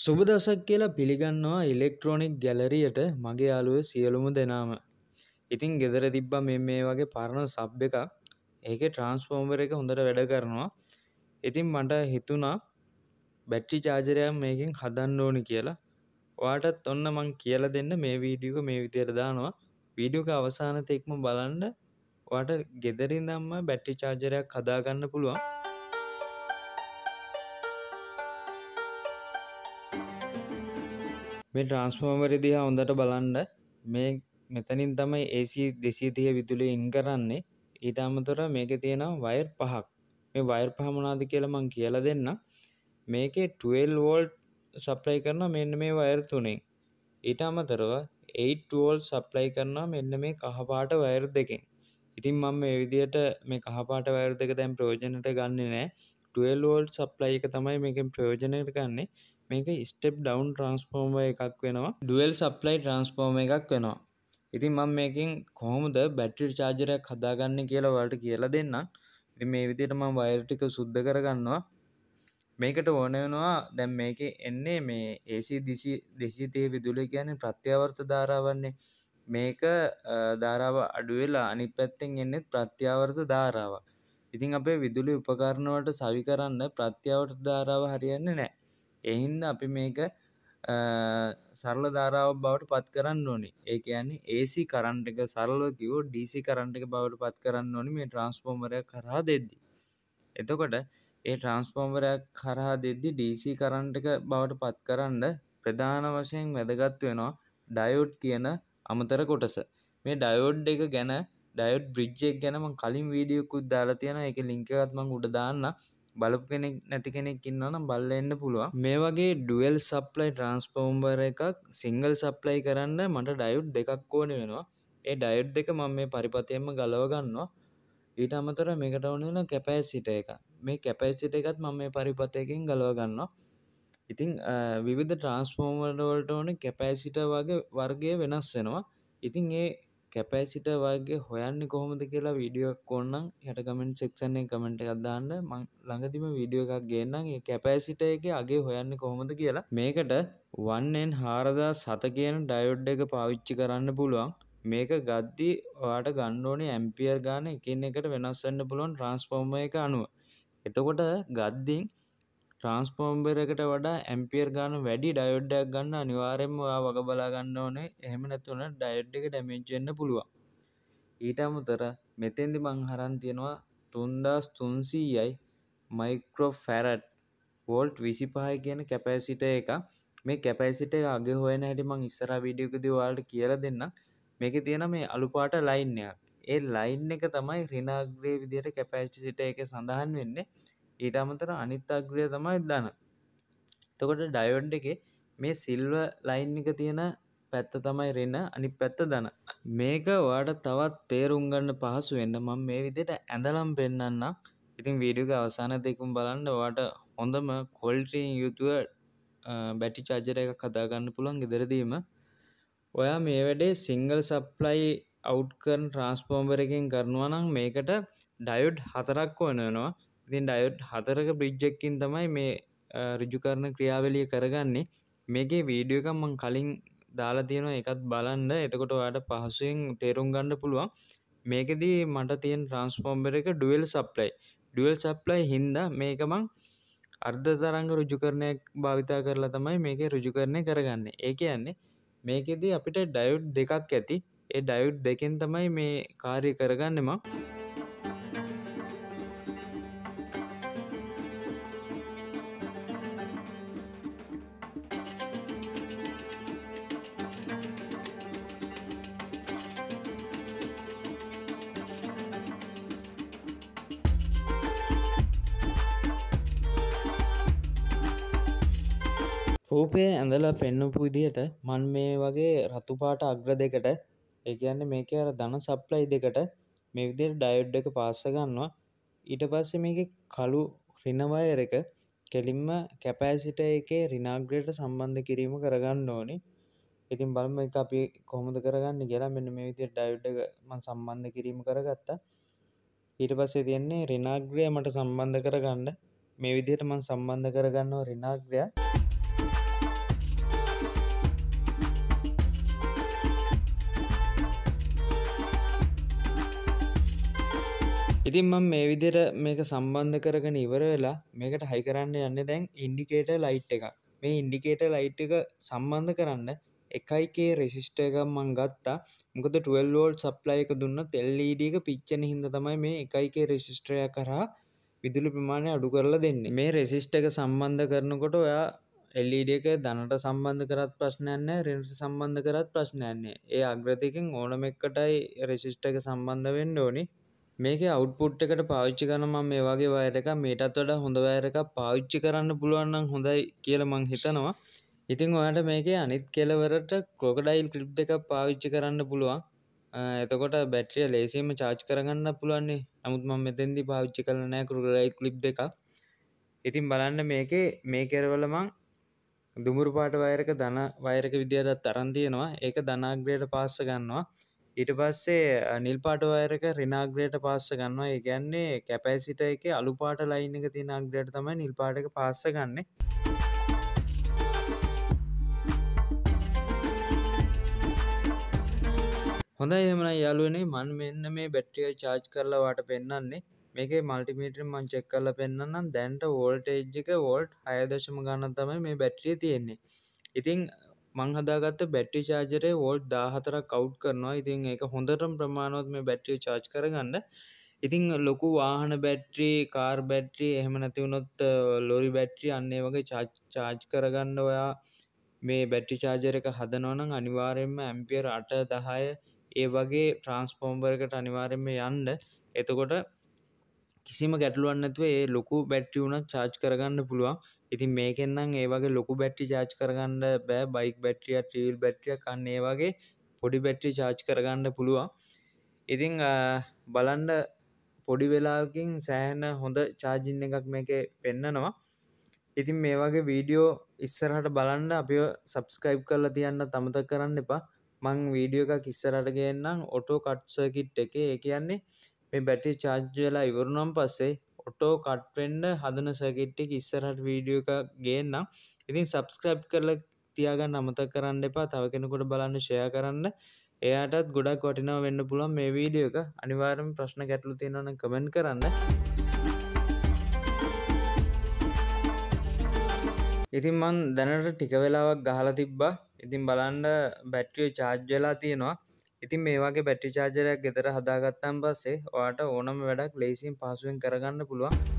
සුබ දසක් කියලා පිළිගන්නවා ඉලෙක්ට්‍රොනික් ගැලරියට මගේ යාලුව සියලුම දෙනාම ඉතින් ගෙදර තිබ්බ මෙ මේ වගේ පරණ සබ් එකක් ඒක ට්‍රන්ස්ෆෝර්මර් එක හොඳට වැඩ කරනවා ඉතින් මට හිතුනා බැට්‍රි චාජරයක් මේකින් හදන්න ඕනි කියලා වාටත් ඔන්න මං කියල දෙන්න මේ වීඩියක මේ විදියට දානවා වීඩියෝක අවසානත එක්ම බලන්න වාට ගෙදරින් දම්ම බැට්‍රි චාජරයක් හදාගන්න පුළුවන් මේ ට්‍රන්ස්ෆෝර්මරි දිහා හොඳට බලන්ඩ මේ මෙතනින් තමයි ඒසි දෙසීතිය විදුලි ඉන් කරන්නේ ඊට අමතොර මේක තියෙනම් වයර් පහක් මේ වයර් පහමනාද කියලමං කියල දෙන්න මේකේ 12 වෝල්ට් සප්ලයි කරන මෙන්න මේ වයර් තුනෙන් ඊට අමතරව 8 වෝල් සප්ලයි කරනවා මෙන්න මේ කහපාට වයර් දෙකෙන් ඉතින් මම මේ විදියට මේ කහපාට වයර් දෙක දැන් ප්‍රයෝජනට ගන්න නෑ 12 වෝල්ට් සප්ලයි එක තමයි මේකෙන් ප්‍රයෝජනයට ගන්නේ මේක ස්ටප් ඩවන් ට්‍රන්ස්ෆෝර්ම එකක් වෙනවා ඩුවල් සප්ලයි ට්‍රන්ස්ෆෝර්ම එකක් වෙනවා ඉතින් මම මේකින් කොහොමද බැට්‍රි චාජරයක් හදාගන්න කියලා වලට කියලා දෙන්න ඉති මේ විදිට ම වයරටික සුද්ධ කරගන්නවා මේකට ඕන වෙනවා දැම් මේක එන්නේ මේ ඒසි දිසි දෙසිතය විදුල කියන්නේ ප්‍රත්‍යවර්ත ධාරාවන්නේ මේක ධාරාව අඩුවෙලා අනි පැත්තෙන් එන්නෙත් ප්‍රත්‍යාවර්ත ධාරාව ඉතින් අපේ විදුලි උපකරණවට සවි කරන්න ප්‍රත්‍යාවට ධාරාව හරියන්න නෑ එහින්ද අපි මේක සරල ධාරාව බවට පත් කරන්න ඕනි ඒක යන්නේ ඒසි කරන්ට එක සරලව කිවෝ ඩීසි කරන්ට එක බවට පත් කරන්න ඕනි මේ ට්‍රන්ස්පෝර්මරයක් කරා දෙද්දි එතකොට ඒ ට්‍රන්ස්පෝර්මරයක් කරහා දෙද්දි ඩීසි කරන්ට එක බවට පත් කරන්න ප්‍රධාන වශයෙන් වැදගත් වෙනවා ඩයෝඩ් කියන අමතර කොටස මේ ඩයෝඩ් එක ගැන ඩයෝඩ් බ්‍රිජ්ජෙක් ගැනම කලින් වීඩියකුත් දාලා තියෙන එක ලිංකවත් මං උඩ දාන්න බලපු කෙනෙක් නැති කෙනෙක් ඉන්නනම් බල්ල එන්න පුළුවන් මේ වගේ ඩුවල් සප්ලයි ට්‍රන්ස්පෝම්බර එකක් සිංගල් සප්ලයි කරන්න මට ඩයුට් දෙකක් ඕන වෙනවා ඒ ඩයුට් දෙක මම මේ පරිපතයෙන්ම ගලව ගන්නවා ඊට අමතර මේකට ඕනෙන කැපෑසිට එක මේ කැපැසිට එකත් මම මේ පරිපතයකින් ගලව ගන්නවා ඉතිං විවිධ ට්‍රන්ස්පෝර්මර්ඩවලට ඕන කැපෑසිට වගේ වර්ගය වෙනස් වෙනවා ඉතිං ඒ කැපැසිට වගේ හොයන්න කොහොමද කියලා වීඩියක් ඔන්නම් යට කමෙන්ට් සෙක්ෂණය කමෙන්ට් එකක්දාන්න මං ළඟතිම වීඩියෝ එකක් ගන්නම් ඒ කැපැසිට එක අගේ හොයන්න කොහොමද කියලා මේකට වන්නෙන් හාරදා සත කියන ඩයොඩ් එක පාවිච්චි කරන්න පුළුවන් මේක ගද්දි ඔයාට ගන්නඕනේ ඇම්පියර් ගාන එකින් එකට වෙනස්වන්න පුළුවන් ට්‍රන්ස්ෆෝර්ම එක අනුව එතකොට ගද්දිින් ට්‍රාන්ස්ෆෝම්බරකට වඩා ඇම්පියර් ගාන වැඩි ඩයොඩ්ඩයක් ගන්න අනිවාරෙන් ඔයා වග බලා ගන්න ඕනේ එහෙම නැතුවන ඩයඩ් එක ඩැමෙන්ච්වෙන්න පුළුවන් ඊට අමතර මෙතෙන්දි මං හරන් තියෙනවා තුන්දස් තුන්සීයයි මයික්‍රෝ ෆැරට් වෝල්ට් විසි පහය කියන කැපැසිට එක මේ කැපැසිට අගේ හොයන හැටි මං ඉස්සර විඩියකද වාල්ට කියල දෙන්න මේක තියෙන මේ අලුපාට ලයින්යක් ඒ ලයින් එක තමයි රිනාග්‍රේ විදියට කැපැච්චිට එක සඳහන් වෙන්නේ ඊට අමතර අනිත් අග්‍රය තමයි දන තකොට ඩයෝඩ් එක මේ සිල්ව ලයින් එක තියෙන පැත්ත තමයි රෙන්න අනි පැත්ත දන මේක වාට තවත් තේරුම්ගන්න පහසු වෙන්න මං මේ විදිට ඇඳලම් පෙන්න්න ඉතින් වීඩියක අවසාන දෙකුම් බලන්න වාට හොඳම කොල්ටීන් යුතුව බැටි චාජර එක කදාගන්න පුළන් ගෙදරදීම ඔයා මේ වැඩේ සිංගල් සප්ලයි අවුට්කර්න් ට්‍රන්ස්පෝම්බරකින් කරනවා නම් මේකට ඩයුඩ් හතරක් ඕනනවා ඉතින් ඩයොඩ් හතරක බ්‍රිජ්ජක්කින් තමයි මේ රිජු කරන ක්‍රියාවලිය කරගන්නේ මේකේ වීඩියෝ එකක් මං කලින් දාලා තියෙනවා එකත් බලන්න එතකොට ඔයාට පහසුවෙන් තේරුම් ගන්න පුළුවන් මේකෙදී මට තියෙන ට්‍රාන්ස්ෆෝර්මර් එක ඩුවල් සප්ලයි ඩුවල් සප්ලයි හින්දා මේක මං අර්ධ තරංග ඍජු කරණයක් භාවිතා කරලා තමයි මේක ඍජු කරණය කරගන්නේ. ඒ කියන්නේ මේකෙදී අපිට ඩයොඩ් දෙකක් ඇති. ඒ ඩයොඩ් දෙකෙන් තමයි මේ කාර්ය කරගන්නේ මම. රූපය ඇඳල පෙන්නපු විදියට මන් මේ වගේ රතුපාට අග්‍ර දෙකට එකන්න මේක අර දන සප්ලයි දෙකට මේ විදියට ඩයොඩ් එක පාස්ස ගන්නවා ඊට පස්ස මේක කළු රිනවයර එක කෙලින්ම කැපෑසිට එකේ රිනාග්‍රයට සම්බන්ධ කිරීම කරගන්න ඕනි ඉතින් බලම එක අපි කොහොමද කරගන්න කියලා මෙන්න මේ විදියට ඩයුඩ් එක මන් සම්බන්ධ කිරීම කරගත්තා ඊට පස්සේ තියෙන්නේ රිනාග්‍රය මට සම්බන්ධ කරගන්න මේ විදිහට මන් සම්බන්ධ කරගන්නවා රිනාග්‍රයා ඉතින් මම මේ විදිර මේක සම්බන්ධ කරගෙන ඉවර වෙලා මේකට හයි කරන්න යන්න දැන් ඉන්ඩිකේට ලයිට් එක මේ ඉන්ඩිකේට ලයිට් එක සම්බන්ධ කරන්න එකයිකේ රෙසිිස්ට එකක් මං ගත්තා මොකද 12ෝල් සප්ලයි එක දුන්න තෙල්ලීඩක පිච්චන හිද තමයි මේ එකයිකේ රෙසිිස්ට්‍රය කරා විදුලි ප්‍රමාණය අඩු කරලා දෙන්න මේ රෙසිිස්ට එක සම්බන්ධ කරනකොට ඔයා එල්ලඩ e එක දනට සම්බන්ධ කරත් ප්‍රශ්නයන්න රෙන්ට සම්බන්ධ කරත් ප්‍රශ්නයන්නේ ඒ අග්‍රතිකින් ඕනම එකටයි රෙසිිස්ට එක සම්බන්ධ වෙන්න ඕනි මේක අවුට්පුට් එකට පාවිච්චි කරන මම මේ වගේ වයර් එකක් මේටත් වඩා හොඳ වයර් එකක් පාවිච්චි කරන්න පුළුවන් නම් හොඳයි කියලා මං හිතනවා. ඉතින් ඔයාලට මේකේ අනිත් කෙලවරට ක්‍රොකඩයිල් ක්ලිප් දෙකක් පාවිච්චි කරන්න පුළුවන්. එතකොට බැටරිය ලේසියෙන්ම charge කරගන්න පුළුවන්. නමුත් මම මෙතෙන්දී පාවිච්චි කරලා නැහැ ක්‍රොකඩයිල් ක්ලිප් දෙකක්. ඉතින් බලන්න මේකේ මේ කෙරවල මං දුමුරු පාට වයර් එක ධන වයර් එක විදියටත් අරන් තියෙනවා. ඒක ධනාග්‍රයට පාස්ස ගන්නවා. ඊට පස්සේ නිල්පාටවයරක රිනාග්‍රයට පාස්ස ගන්නවා ඒගැන්නේ කැපැසිට එක අලුපාට ලයින් එක තින අග්‍රයට තමයි නිල්පාටක පාස්ස ගන්නේ හොඳ එහමන යාලුවනේ මන් මෙන්න මේ බැට්‍රිය චාච් කරලවාට පෙන්න්නන්නේ මේක මල්ටිමීටර මංචෙක් කරල පෙන්න්නම් දැන්ට වෝල්ට එජ්ජක වෝල්ට් අයදශම ගන්න තමයි මේ බැට්‍රිය තියෙන්නේ ඉතිං මංහදාගත්ත බැට්ටි චාජරය වෝල්් දාහතරක් කව් කරනවා ඉතින් ඒක හොඳටම් ප්‍රමාණොත් මේ බැට්ටිය චාච් කරගන්න ඉතිං ලොකු වාහන බැට්‍රී කාර් බැට්‍රී එහෙම නැතිවුණොත් ලොරි බැට්‍රී අන්නේ වගේ චාච් කරගන්න ඔයා මේ බැට්ටි චාජර එක හදනවනං අනිවාරයෙන්ම ඇම්පියර් අට දහය ඒ වගේ ට්‍රන්ස්පෝම්බර්කට අනිවාරෙන්ම යන්ඩ එතකොට කිසිම ගැටලුවන්නතුව ඒ ලොකු බැට්‍රි වුණත් චාච් කරගන්න පුළුවන් ඉතින් මේකෙන්න්නම් ඒවගේ ලොකු බැට්ටි චාච් කරගන්න බෑ බයික් බැට්‍රිය ට්‍රීල් බැට්‍රිය කන්න ඒ වගේ පොඩි බැට්‍රි චාච් කරගන්න පුළුවන් ඉතිං බලන්ඩ පොඩි වෙලාකින් සෑහන හොඳ චාජින්න එකක් මේක පෙන්නනවා ඉතින් මේ වගේ වීඩියෝ ඉස්සරහට බලන්න අපිෝ සබස්ක්‍රයිබ් කරලා තියන්න තමත කරන්න එපා මං වීඩියෝ එකක් ඉස්සරට ගන්නම් ඔටෝ කට්සකිට් එක ඒ කියන්නේ මේ බැටි චාජ්ජවෙලා ඉවරුණම් පස්සේ ඔටෝ කට්වෙන්ඩ හදන සැකිට් එක ඉස්සරහට වීඩියෝ එක ගේන්නම් ඉතින් සබස්ක්‍රයිබ් කරල තියාගන්න අමත කරන්න එපා තව කෙනකොට බලන්න ෂය කරන්න එයාටත් ගොඩක් වටිනාව වෙන්න පුළුවන් මේ වීඩියෝ එක අනිවාරම ප්‍රශ්න ගැටලු තියෙනවන කමෙන්ට් කරන්න ඉතින් මං දැනට ටික වෙලාවක් ගහලා තිබ්බා ඉතින් බලන්න බැට්‍රිය චාර්ජ් වෙලා තියෙනවා ඉතින් මේ වගේ බැට්‍රි චාර්ජරයක් ගෙදර හදාගත්තන් පස්සේ ඔයාට ඕනම වැඩක් ලේසින් පහසුවෙන් කරගන්න පුළුවන්